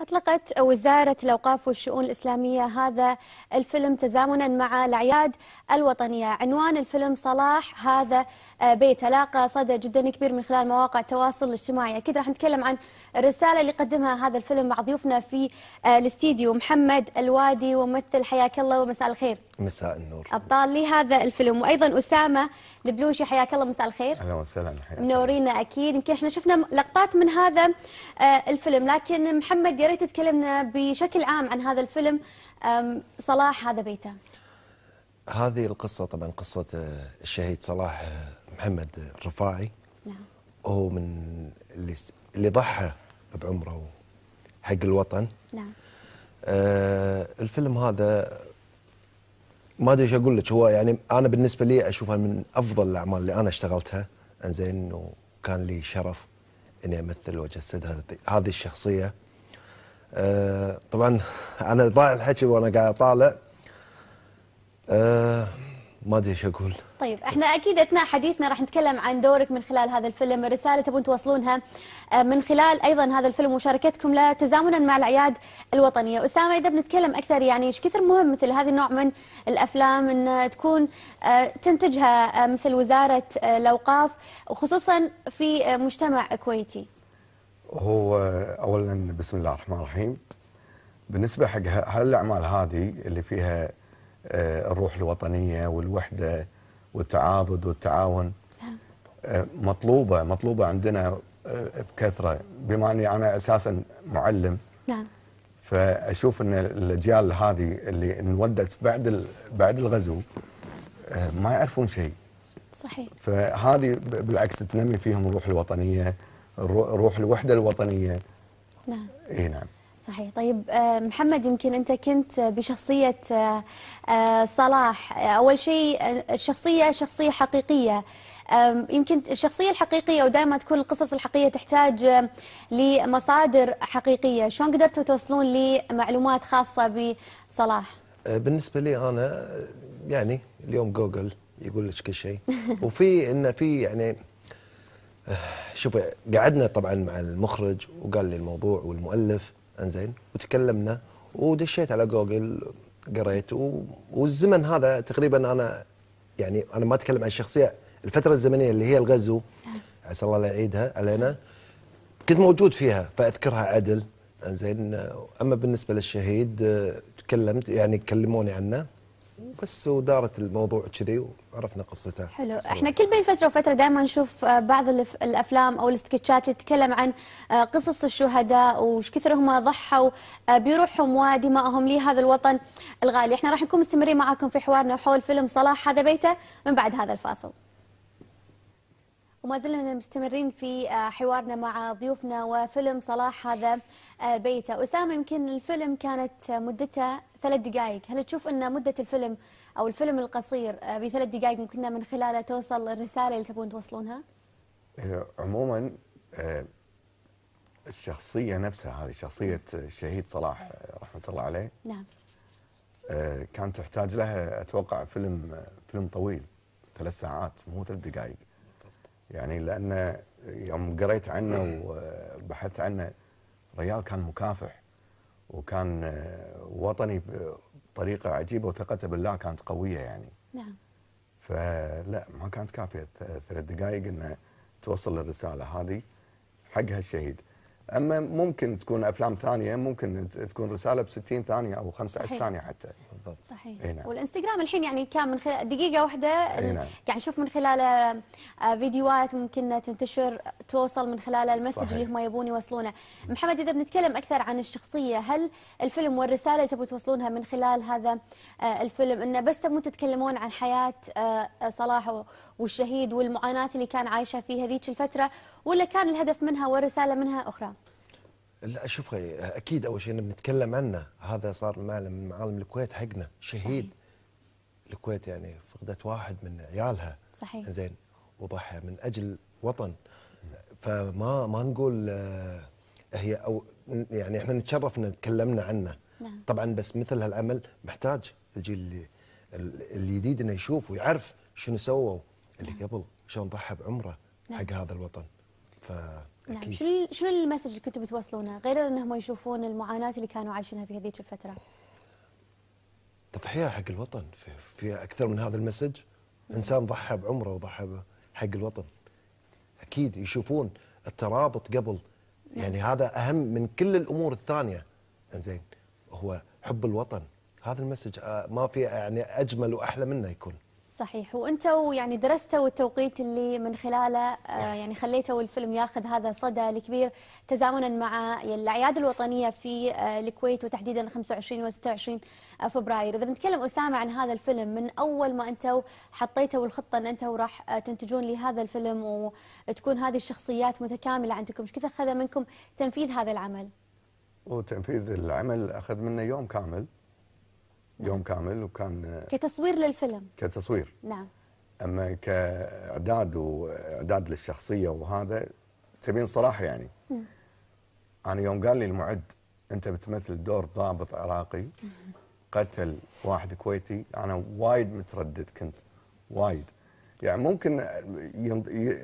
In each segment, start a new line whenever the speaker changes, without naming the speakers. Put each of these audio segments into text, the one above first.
أطلقت وزارة الأوقاف والشؤون الإسلامية هذا الفيلم تزامنا مع الأعياد الوطنية عنوان الفيلم صلاح هذا آه، بيت لاقى صدى جدا كبير من خلال مواقع التواصل الاجتماعي أكيد راح نتكلم عن الرسالة اللي قدمها هذا الفيلم مع ضيوفنا في آه، الاستديو محمد الوادي وممثل حياك الله ومساء الخير
مساء النور
أبطال لهذا الفيلم وأيضا أسامة البلوشي حياك الله مساء الخير أهلا وسهلا منورينا أكيد يمكن احنا شفنا لقطات من هذا آه، الفيلم لكن محمد يا ريت تكلمنا بشكل عام عن هذا الفيلم صلاح هذا بيته
هذه القصة طبعا قصة آه، الشهيد صلاح آه، محمد الرفاعي نعم هو من اللي اللي ضحى بعمره حق الوطن نعم آه الفيلم هذا ما ادري ايش اقول لك هو يعني انا بالنسبه لي اشوفها من افضل الاعمال اللي انا اشتغلتها انزين وكان لي شرف اني امثل واجسد هذه الشخصيه آه طبعا انا ضايع الحكي وانا قاعد اطالع آه ما ادري ايش اقول
طيب احنا اكيد اثناء حديثنا راح نتكلم عن دورك من خلال هذا الفيلم الرساله تبون توصلونها آه، من خلال ايضا هذا الفيلم ومشاركتكم له تزامنا مع الاعياد الوطنيه اسامه اذا بنتكلم اكثر يعني ايش كثر مهم مثل هذا النوع من الافلام ان تكون آه، تنتجها آه، مثل وزاره الاوقاف وخصوصا في مجتمع كويتي
هو اولا بسم الله الرحمن الرحيم بالنسبه حق هالاعمال هذه اللي فيها آه، الروح الوطنيه والوحده والتعاضد والتعاون نعم. آه، مطلوبه مطلوبه عندنا آه، بكثره بما اني انا اساسا معلم نعم فاشوف ان الاجيال هذه اللي انولدت بعد بعد الغزو ما يعرفون شيء صحيح فهذه بالعكس تنمي فيهم الروح الوطنيه روح الوحده الوطنيه نعم اي نعم
صحيح طيب آه، محمد يمكن أنت كنت بشخصية آه، آه، صلاح أول شيء الشخصية شخصية حقيقية يمكن الشخصية الحقيقية ودائما تكون القصص الحقيقية تحتاج لمصادر حقيقية شلون قدرتوا توصلون لمعلومات خاصة بصلاح؟
بالنسبة لي أنا يعني اليوم جوجل يقول لك كل شيء وفي إنه في يعني شوف قعدنا طبعا مع المخرج وقال لي الموضوع والمؤلف انزين وتكلمنا ودشيت على جوجل قريت والزمن هذا تقريبا انا يعني انا ما اتكلم عن الشخصيه الفتره الزمنيه اللي هي الغزو نعم. عسى الله لا يعيدها علينا كنت موجود فيها فاذكرها عدل انزين اما بالنسبه للشهيد تكلمت يعني كلموني عنه بس ودارت الموضوع كذي وعرفنا قصته
حلو صراحة. احنا كل بين فتره وفتره دائما نشوف آه، بعض الافلام او السكتشات اللي تتكلم عن آه، قصص الشهداء وش كثر هم ضحوا آه، بروحهم ودمائهم لهذا الوطن الغالي احنا راح نكون مستمرين معاكم في حوارنا حول فيلم صلاح هذا بيته من بعد هذا الفاصل وما زلنا مستمرين في آه، حوارنا مع ضيوفنا وفيلم صلاح هذا آه، بيته أسامة يمكن الفيلم كانت مدته ثلاث دقائق هل تشوف أن مدة الفيلم أو الفيلم القصير آه، بثلاث دقائق ممكن من خلاله توصل الرسالة اللي تبون توصلونها
عموما الشخصية نفسها هذه شخصية الشهيد صلاح رحمة الله عليه نعم كانت تحتاج لها أتوقع فيلم فيلم طويل ثلاث ساعات مو ثلاث دقائق يعني لان يوم قريت عنه وبحثت عنه ريال كان مكافح وكان آه، وطني بطريقه عجيبه وثقته بالله كانت قويه يعني. نعم. فلا ما كانت كافيه ثلاث دقائق انه توصل الرساله هذه حق هالشهيد. اما ممكن تكون افلام ثانيه ممكن تكون رساله ب 60 ثانيه او 15 ثانيه حتى بالضبط
صحيح نعم. والانستغرام الحين يعني كان من خلال دقيقه واحده نعم. يعني شوف من خلال آه، فيديوهات ممكن تنتشر توصل من خلال المسج صحيح. اللي هم يبون يوصلونه محمد اذا بنتكلم اكثر عن الشخصيه هل الفيلم والرساله اللي توصلونها من خلال هذا آه، الفيلم انه بس تبون تتكلمون عن حياه آه، صلاح والشهيد والمعاناة اللي كان عايشها في هذيك الفترة ولا كان الهدف منها والرسالة منها أخرى؟
لا شوف أكيد أول شيء بنتكلم عنه هذا صار معلم من معالم الكويت حقنا شهيد صحيح. الكويت يعني فقدت واحد من عيالها صحيح زين وضحى من أجل وطن فما ما نقول آه، هي أو يعني احنا نتشرف ان تكلمنا عنه نعم. طبعا بس مثل هالعمل محتاج الجيل الجديد انه يشوف ويعرف شنو سووا اللي قبل شلون ضحى بعمره نعم. حق هذا الوطن ف
نعم شنو شنو المسج اللي كنتوا بتوصلونه غير انهم يشوفون المعاناه اللي كانوا عايشينها في هذيك الفتره؟
تضحيه حق الوطن في, في اكثر من هذا المسج نعم. انسان ضحى بعمره وضحى حق الوطن اكيد يشوفون الترابط قبل نعم. يعني هذا اهم من كل الامور الثانيه زين هو حب الوطن هذا المسج آه، ما في يعني اجمل واحلى منه يكون
صحيح وانت يعني درستوا التوقيت اللي من خلاله آه، نعم. يعني خليتوا الفيلم ياخذ هذا الصدى الكبير تزامنا مع يعني الاعياد الوطنيه في آه، الكويت وتحديدا 25 و26 آه، فبراير، اذا بنتكلم اسامه عن هذا الفيلم من اول ما انتوا حطيتوا الخطه ان انتوا راح تنتجون لهذا الفيلم وتكون هذه الشخصيات متكامله عندكم، ايش كثر اخذ منكم تنفيذ هذا العمل؟
وتنفيذ العمل اخذ منا يوم كامل. يوم كامل وكان
كتصوير للفيلم كتصوير نعم
اما كاعداد واعداد للشخصيه وهذا تبين صراحه يعني مم. انا يوم قال لي المعد انت بتمثل دور ضابط عراقي قتل واحد كويتي انا وايد متردد كنت وايد يعني ممكن ينض... ي...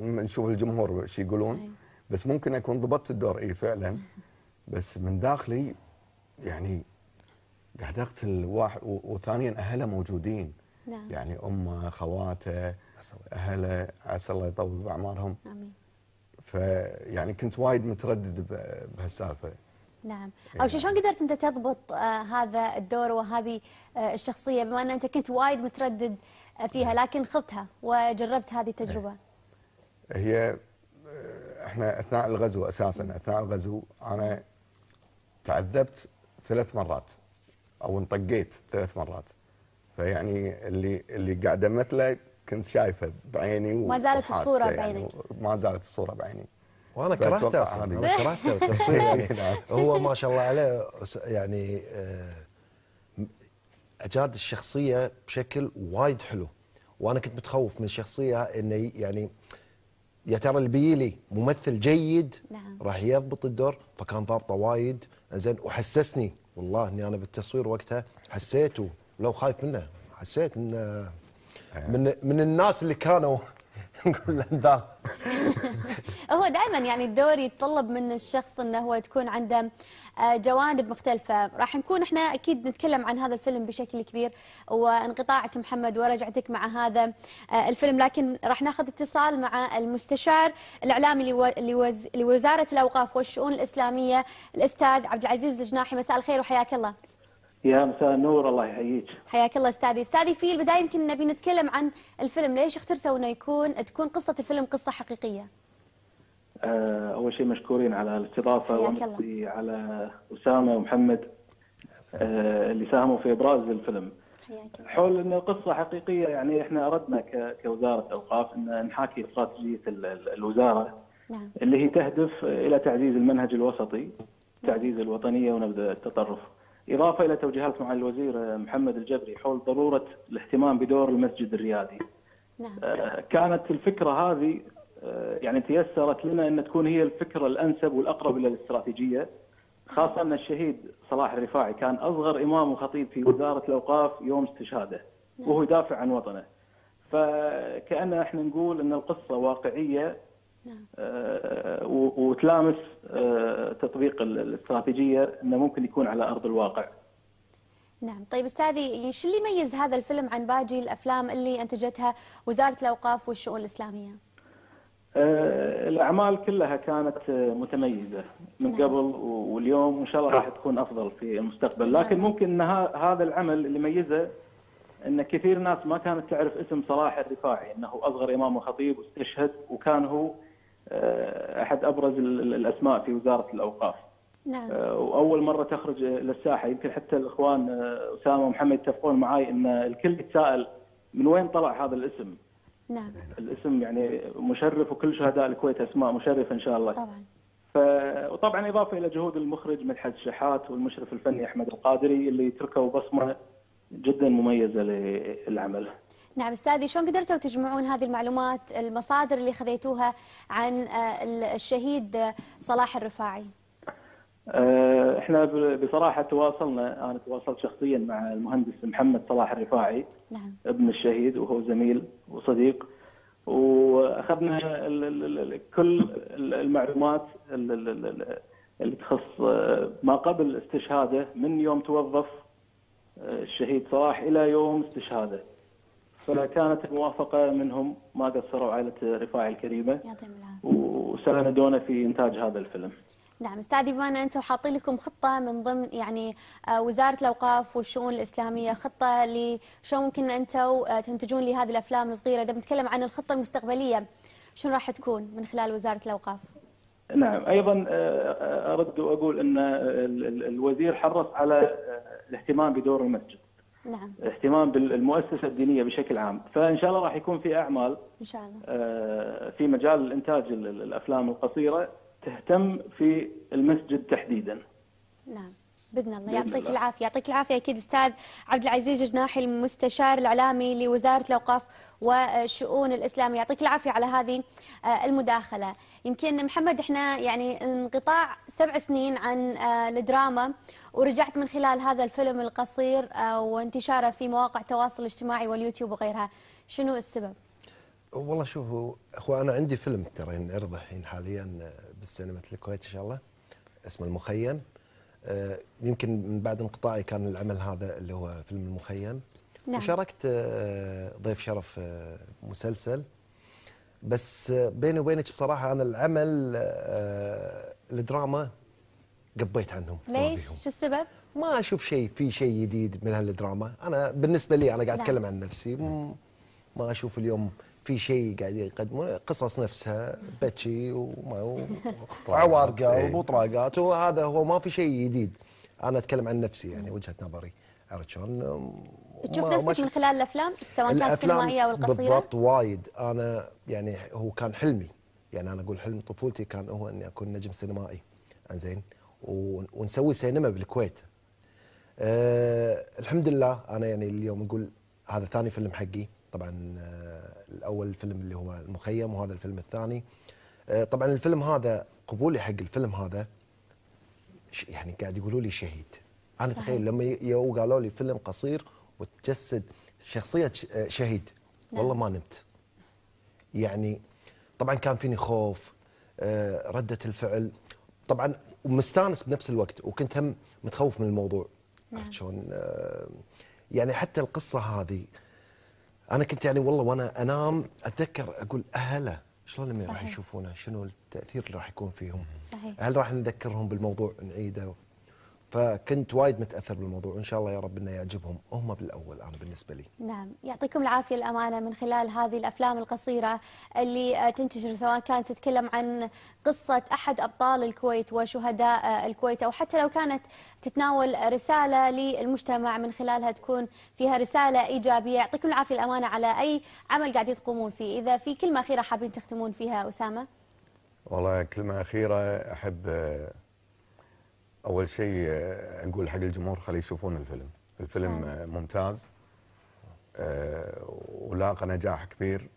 نشوف الجمهور ايش يقولون بس ممكن اكون ضبطت الدور اي فعلا بس من داخلي يعني قاعد اقتل واحد وثانيا اهله موجودين نعم. يعني امه خواته اهله عسى الله يطول باعمارهم امين فيعني كنت وايد متردد بهالسالفه
نعم إيه. او شلون قدرت انت تضبط آه هذا الدور وهذه آه الشخصيه بما ان انت كنت وايد متردد آه، فيها نعم. لكن خضتها وجربت هذه التجربه
إيه. هي آه، احنا اثناء الغزو اساسا اثناء الغزو انا تعذبت ثلاث مرات او انطقيت ثلاث مرات فيعني اللي اللي قاعد امثله كنت شايفه بعيني ما زالت الصوره يعني بعينك ما زالت الصوره بعيني وانا كرهته اصلا انا كرهته إيه، التصوير نعم. هو ما
شاء الله عليه يعني آه، اجاد الشخصيه بشكل وايد حلو وانا كنت متخوف من الشخصيه انه يعني يا ترى اللي بيلي ممثل جيد نعم. راح يضبط الدور فكان ضابطه وايد زين وحسسني والله اني انا بالتصوير وقتها حسيت ولو خايف منه حسيت من آه. من من الناس اللي كانوا نقول له
هو دائما يعني الدور يتطلب من الشخص انه هو تكون عنده آه، جوانب مختلفه راح نكون احنا اكيد نتكلم عن هذا الفيلم بشكل كبير وانقطاعك محمد ورجعتك مع هذا آه، الفيلم لكن راح ناخذ اتصال مع المستشار الاعلامي لوزاره الاوقاف والشؤون الاسلاميه الاستاذ عبد العزيز الجناحي مساء الخير وحياك الله
يا مساء النور الله
يحييك حياك الله استاذي استاذي في البدايه يمكن نبي نتكلم عن الفيلم ليش اخترتوا انه يكون تكون قصه الفيلم قصه حقيقيه
أه اول شيء مشكورين على الاستضافه ومسي على اسامه ومحمد أه اللي ساهموا في ابراز الفيلم حياك. حول ان القصه حقيقيه يعني احنا اردنا كوزاره اوقاف ان نحاكي استراتيجيه الوزاره نعم. اللي هي تهدف الى تعزيز المنهج الوسطي نعم. تعزيز الوطنيه ونبذ التطرف إضافة إلى توجيهات مع الوزير آه، محمد الجبري حول ضرورة الاهتمام بدور المسجد الريادي نعم. آه، كانت الفكرة هذه آه، يعني تيسرت لنا أن تكون هي الفكرة الأنسب والأقرب إلى الاستراتيجية خاصة أن الشهيد صلاح الرفاعي كان أصغر إمام وخطيب في وزارة الأوقاف يوم استشهاده نعم. وهو يدافع عن وطنه فكأن احنا نقول أن القصة واقعية نعم. آه، وتلامس آه، تطبيق الاستراتيجيه انه ممكن يكون على ارض الواقع.
نعم طيب استاذي شو اللي يميز هذا الفيلم عن باقي الافلام اللي انتجتها وزاره الاوقاف والشؤون الاسلاميه؟
آه، الاعمال كلها كانت متميزه من نعم. قبل واليوم وان شاء الله راح تكون افضل في المستقبل، لكن نعم. ممكن ان هذا العمل اللي يميزه ان كثير ناس ما كانت تعرف اسم صلاح الرفاعي انه اصغر امام وخطيب واستشهد وكان هو آه، احد ابرز الاسماء في وزاره الاوقاف. نعم. آه، واول مره تخرج للساحه يمكن حتى الاخوان آه، اسامه ومحمد يتفقون معي ان الكل يتساءل من وين طلع هذا الاسم؟ نعم. الاسم يعني مشرف وكل شهداء الكويت اسماء مشرفه ان شاء الله. طبعا. ف... وطبعا اضافه الى جهود المخرج مدحت الشحات والمشرف الفني احمد القادري اللي تركوا بصمه جدا مميزه للعمل.
نعم استاذي شلون قدرتوا تجمعون هذه المعلومات المصادر اللي خذيتوها عن الشهيد صلاح الرفاعي
آه، احنا بصراحه تواصلنا انا تواصلت شخصيا مع المهندس محمد صلاح الرفاعي نعم. ابن الشهيد وهو زميل وصديق واخذنا كل المعلومات اللي تخص آه، ما قبل استشهاده من يوم توظف آه، الشهيد صلاح الى يوم استشهاده فكانت الموافقه منهم ما قصروا عائله رفاعي الكريمه يعطيهم العافيه وساندونا في انتاج هذا الفيلم.
نعم استاذي بما ان انتم حاطين لكم خطه من ضمن يعني آه، وزاره الاوقاف والشؤون الاسلاميه خطه لشو ممكن انتم تنتجون لي هذه الافلام الصغيره اذا بنتكلم عن الخطه المستقبليه شنو راح تكون من خلال وزاره الاوقاف؟
نعم ايضا آه، آه، ارد واقول ان الوزير حرص على الاهتمام بدور المسجد. نعم اهتمام بالمؤسسه الدينيه بشكل عام فان شاء الله راح يكون في اعمال ان شاء الله آه، في مجال الانتاج الافلام القصيره تهتم في المسجد تحديدا
نعم باذن الله يعطيك العافيه يعطيك العافيه اكيد استاذ عبد العزيز جناحي المستشار الاعلامي لوزاره الاوقاف والشؤون الاسلاميه يعطيك العافيه على هذه آه، المداخله يمكن محمد احنا يعني انقطاع سبع سنين عن آه، الدراما ورجعت من خلال هذا الفيلم القصير آه، وانتشاره في مواقع التواصل الاجتماعي واليوتيوب وغيرها شنو السبب
والله شوفوا اخو انا عندي فيلم ترى ينعرض الحين حاليا بالسينما الكويت ان شاء الله اسمه المخيم آه، يمكن من بعد انقطاعي كان العمل هذا اللي هو فيلم المخيم نعم. وشاركت آه، ضيف شرف آه، مسلسل بس بيني وبينك بصراحه انا العمل الدراما قبيت عنهم ليش؟ شو السبب؟ ما اشوف شيء في شيء جديد من هالدراما انا بالنسبه لي انا قاعد نعم. اتكلم عن نفسي ما اشوف اليوم في شيء قاعد يقدمه قصص نفسها بتشي
وعوارقه إيه.
وبطراقات وهذا هو ما في شيء جديد انا اتكلم عن نفسي يعني وجهه نظري عرفت شلون؟ تشوف نفسك من
خلال الافلام سواء كانت السينمائيه او القصيره؟ بالضبط
وايد انا يعني هو كان حلمي يعني انا اقول حلم طفولتي كان هو اني اكون نجم سينمائي انزين ونسوي سينما بالكويت. أه الحمد لله انا يعني اليوم اقول هذا ثاني فيلم حقي طبعا أه، الاول الفيلم اللي هو المخيم وهذا الفيلم الثاني آه، طبعا الفيلم هذا قبولي حق الفيلم هذا يعني قاعد يقولوا لي شهيد انا تخيل لما يو قالوا لي فيلم قصير وتجسد شخصيه آه، شهيد نعم. والله ما نمت يعني طبعا كان فيني خوف آه، رده الفعل طبعا ومستانس بنفس الوقت وكنت هم متخوف من الموضوع نعم. عرفت شلون يعني حتى القصه هذه انا كنت يعني والله وانا انام اتذكر اقول اهله شلون لما راح يشوفونه شنو التاثير اللي راح يكون فيهم صحيح. هل راح نذكرهم بالموضوع نعيده فكنت وايد متاثر بالموضوع وان شاء الله يا رب انه يعجبهم هم بالاول انا بالنسبه لي.
نعم، يعطيكم العافيه الامانه من خلال هذه الافلام القصيره اللي آه، تنتشر سواء كانت تتكلم عن قصه احد ابطال الكويت وشهداء آه، الكويت او حتى لو كانت تتناول رساله للمجتمع من خلالها تكون فيها رساله ايجابيه، يعطيكم العافيه الامانه على اي عمل قاعدين تقومون فيه، اذا في كلمه اخيره حابين تختمون فيها اسامه؟
والله كلمه اخيره احب آه، اول شيء آه، نقول حق الجمهور خليه يشوفون الفيلم الفيلم صحيح. آه، ممتاز آه، ولاقى نجاح كبير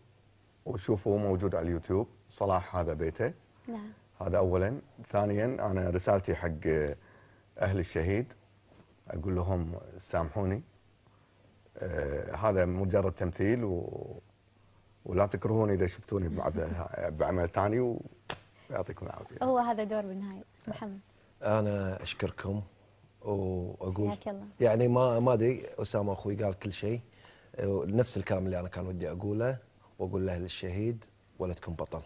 وشوفوا موجود على اليوتيوب صلاح هذا بيته نعم هذا اولا ثانيا انا رسالتي حق اهل الشهيد اقول لهم سامحوني هذا مجرد تمثيل و... ولا تكرهوني اذا شفتوني
بعمل ثاني ويعطيكم العافيه هو
هذا دور بالنهايه محمد
انا اشكركم واقول يعني ما ما ادري اسامه اخوي قال كل شيء نفس الكلام اللي انا كان ودي اقوله واقول له للشهيد ولدكم بطل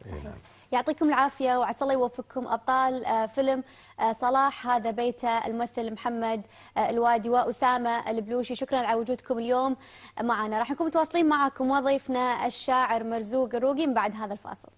صحيح. إيه، نعم. يعطيكم العافية وعسى الله يوفقكم أبطال آه، فيلم آه، صلاح هذا بيته الممثل محمد آه، الوادي وأسامة البلوشي شكرا على وجودكم اليوم معنا راح نكون متواصلين معكم وضيفنا الشاعر مرزوق الروقي من بعد هذا الفاصل